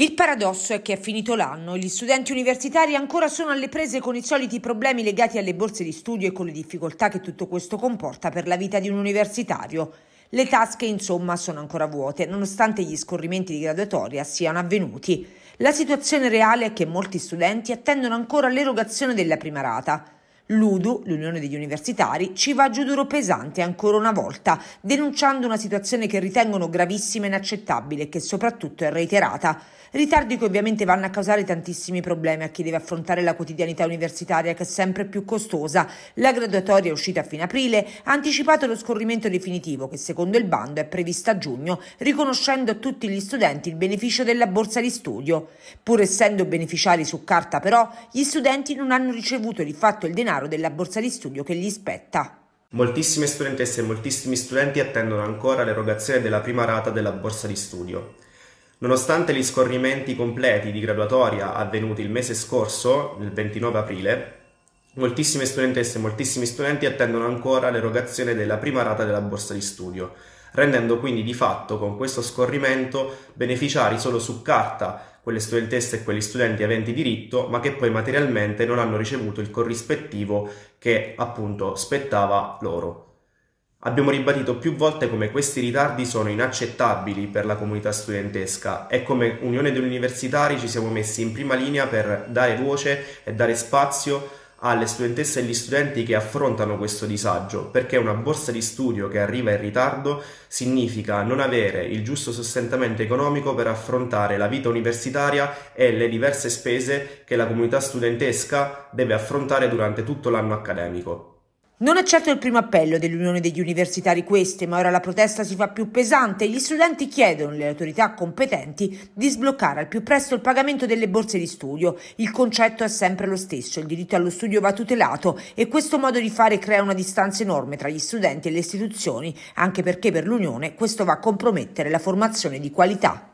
Il paradosso è che è finito l'anno e gli studenti universitari ancora sono alle prese con i soliti problemi legati alle borse di studio e con le difficoltà che tutto questo comporta per la vita di un universitario. Le tasche, insomma, sono ancora vuote, nonostante gli scorrimenti di graduatoria siano avvenuti. La situazione reale è che molti studenti attendono ancora l'erogazione della prima rata. L'UDU, l'Unione degli Universitari, ci va giù duro pesante ancora una volta, denunciando una situazione che ritengono gravissima e inaccettabile e che soprattutto è reiterata. Ritardi che ovviamente vanno a causare tantissimi problemi a chi deve affrontare la quotidianità universitaria che è sempre più costosa. La graduatoria è uscita a fine aprile, ha anticipato lo scorrimento definitivo che secondo il bando è prevista a giugno, riconoscendo a tutti gli studenti il beneficio della borsa di studio. Pur essendo beneficiari su carta però, gli studenti non hanno ricevuto di fatto il denaro denaro della borsa di studio che gli spetta. Moltissime studentesse e moltissimi studenti attendono ancora l'erogazione della prima rata della borsa di studio. Nonostante gli scorrimenti completi di graduatoria avvenuti il mese scorso, il 29 aprile, moltissime studentesse e moltissimi studenti attendono ancora l'erogazione della prima rata della borsa di studio rendendo quindi di fatto con questo scorrimento beneficiari solo su carta quelle studentesse e quegli studenti aventi diritto, ma che poi materialmente non hanno ricevuto il corrispettivo che appunto spettava loro. Abbiamo ribadito più volte come questi ritardi sono inaccettabili per la comunità studentesca e come Unione degli Universitari ci siamo messi in prima linea per dare voce e dare spazio alle studentesse e agli studenti che affrontano questo disagio, perché una borsa di studio che arriva in ritardo significa non avere il giusto sostentamento economico per affrontare la vita universitaria e le diverse spese che la comunità studentesca deve affrontare durante tutto l'anno accademico. Non è certo il primo appello dell'Unione degli Universitari queste, ma ora la protesta si fa più pesante e gli studenti chiedono alle autorità competenti di sbloccare al più presto il pagamento delle borse di studio. Il concetto è sempre lo stesso, il diritto allo studio va tutelato e questo modo di fare crea una distanza enorme tra gli studenti e le istituzioni, anche perché per l'Unione questo va a compromettere la formazione di qualità.